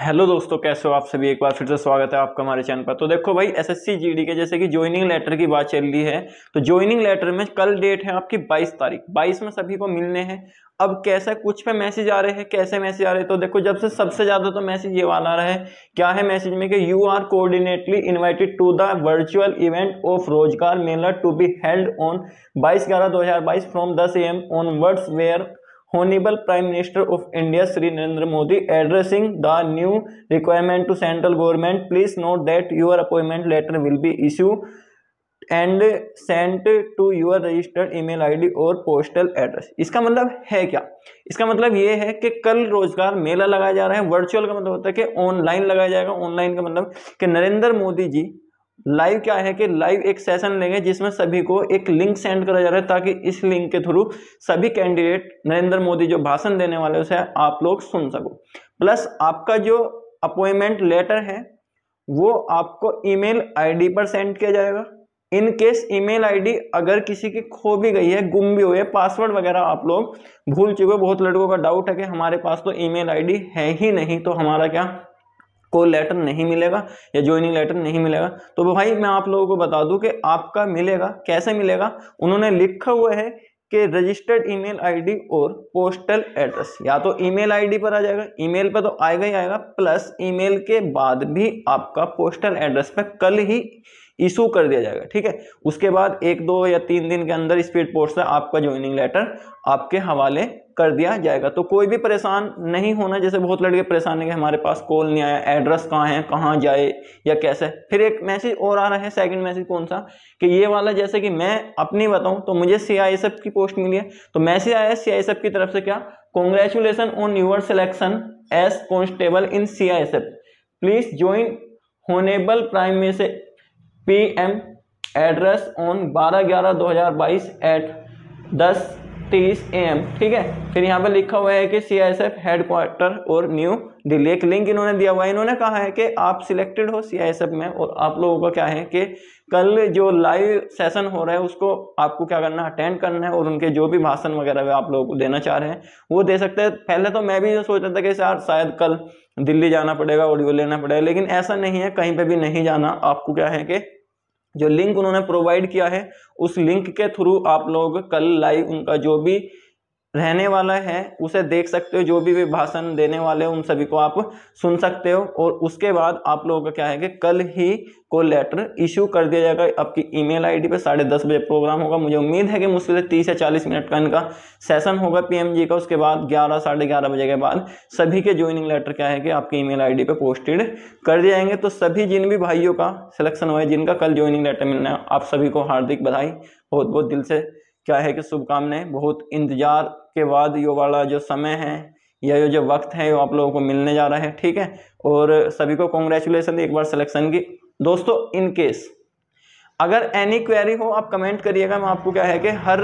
hello दोस्तों कैसे हो आप सभी एक बार फिर से स्वागत है आपका हमारे चैनल पर तो देखो भाई एसएससी जीडी के जैसे कि ज्वाइनिंग लेटर की बात चल रही है तो ज्वाइनिंग लेटर में कल डेट है आपकी 22 तारीख 22 में सभी को मिलने हैं अब कैसे कुछ पे मैसेज आ रहे हैं कैसे मैसेज आ रहे हैं तो देखो जब से सबसे ज़्यादा तो मैसेज ये वाला आ रहा है क्या है मैसेज में कि you are cordially invited to the virtual event of Rozgar Mela to be held on 22 ग्यारह 2022 from 10 AM onwards where honourable prime minister of India Shri Narendra Modi addressing the new requirement to central government please note that your appointment letter will be issue and sent to your registered email और postal address इसका मतलब है क्या इसका मतलब ये है कि कल रोजगार मेला लगाया जा रहा है वर्चुअल का मतलब होता है कि ऑनलाइन लगाया जाएगा ऑनलाइन का मतलब कि नरेंद्र मोदी जी लाइव क्या है कि लाइव एक सेशन लेंगे जिसमें सभी को एक लिंक सेंड करा जा रहा है ताकि इस लिंक के थ्रू सभी कैंडिडेट नरेंद्र मोदी जो भाषण देने वाले उसे आप लोग सुन सको प्लस आपका जो अपॉइंटमेंट लेटर है वो आपको ईमेल आईडी पर सेंड किया जाएगा इन केस ईमेल आईडी अगर किसी की खो भी गई है गुम भी हुई है पासवर्ड वगैरह आप लोग भूल चुके बहुत लड़कों का डाउट है कि हमारे पास तो ईमेल आईडी है ही नहीं तो हमारा क्या को लेटर नहीं मिलेगा या ज्वाइनिंग लेटर नहीं मिलेगा तो भाई मैं आप लोगों को बता दूं कि आपका मिलेगा कैसे मिलेगा उन्होंने लिखा हुआ है कि रजिस्टर्ड ईमेल आईडी और पोस्टल एड्रेस या तो ईमेल आईडी पर आ जाएगा ईमेल पर तो आएगा ही आएगा प्लस ईमेल के बाद भी आपका पोस्टल एड्रेस पर कल ही इशू कर दिया जाएगा ठीक है उसके बाद एक दो या तीन दिन के अंदर स्पीड पोस्ट से आपका ज्वाइनिंग लेटर आपके हवाले कर दिया जाएगा तो कोई भी परेशान नहीं होना जैसे बहुत लड़के परेशान हैं हमारे पास कॉल नहीं आया एड्रेस कहाँ है कहाँ जाए या कैसे फिर एक मैसेज और आ रहा है सेकंड मैसेज कौन सा कि ये वाला जैसे कि मैं अपनी बताऊँ तो मुझे सी की पोस्ट मिली है तो मैसेज आया सी की तरफ से क्या congratulation on your selection as constable in C please join honourable prime में से पी एम एड्रेस ऑन बारह ग्यारह दो हज़ार बाईस एट दस तीस ए एम ठीक है फिर यहाँ पे लिखा हुआ है कि C I S F headquarter और न्यू दिल्ली एक लिंक इन्होंने दिया हुआ है इन्होंने कहा है कि आप सिलेक्टेड हो सी आई एस एफ में और आप लोगों का क्या है कि कल जो लाइव सेशन हो रहा है उसको आपको क्या करना है अटेंड करना है और उनके जो भी भाषण वगैरह वे आप लोगों को देना चाह रहे हैं वो दे सकते हैं पहले तो मैं भी सोच रहा था कि यार शायद कल दिल्ली जाना पड़ेगा ऑडियो लेना पड़ेगा लेकिन ऐसा नहीं है कहीं पर भी नहीं जाना आपको क्या है कि जो लिंक उन्होंने प्रोवाइड किया है उस लिंक के थ्रू आप लोग कल लाइव उनका जो भी रहने वाला है उसे देख सकते हो जो भी वे भाषण देने वाले हो उन सभी को आप सुन सकते हो और उसके बाद आप लोगों का क्या है कि कल ही को लेटर इशू कर दिया जाएगा आपकी ईमेल आईडी पे साढ़े दस बजे प्रोग्राम होगा मुझे उम्मीद है कि मुश्किल से तीस या चालीस मिनट का इनका सेशन होगा पीएमजी का उसके बाद ग्यारह साढ़े ग्यारह बजे के बाद सभी के ज्वाइनिंग लेटर क्या है कि आपकी ईमेल आईडी पे पोस्टेड कर दिए जाएंगे तो सभी जिन भी भाइयों का सिलेक्शन हुआ है जिनका कल ज्वाइनिंग लेटर मिलना है आप सभी को हार्दिक बधाई बहुत बहुत दिल से क्या है कि शुभकामनाएं बहुत इंतज़ार के बाद यो वाला जो समय है या ये जो वक्त है वो आप लोगों को मिलने जा रहा है ठीक है और सभी को कॉन्ग्रेचुलेसन एक बार सिलेक्शन की दोस्तों इनकेस अगर एनी क्वेरी हो आप कमेंट करिएगा मैं आपको क्या है कि हर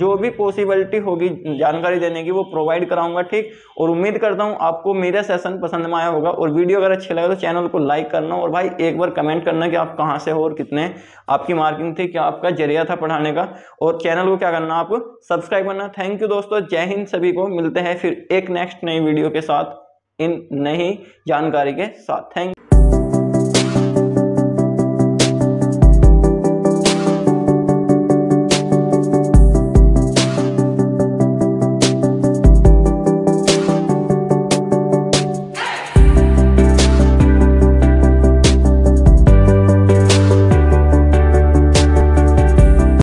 जो भी पॉसिबिलिटी होगी जानकारी देने की वो प्रोवाइड कराऊंगा ठीक और उम्मीद करता हूँ आपको मेरा सेशन पसंद में आया होगा और वीडियो अगर अच्छे लगे तो चैनल को लाइक करना और भाई एक बार कमेंट करना कि आप कहाँ से हो और कितने आपकी मार्किंग थी क्या आपका जरिया था पढ़ाने का और चैनल को क्या करना आप सब्सक्राइब करना थैंक यू दोस्तों जय हिंद सभी को मिलते हैं फिर एक नेक्स्ट नई वीडियो के साथ इन नई जानकारी के साथ थैंक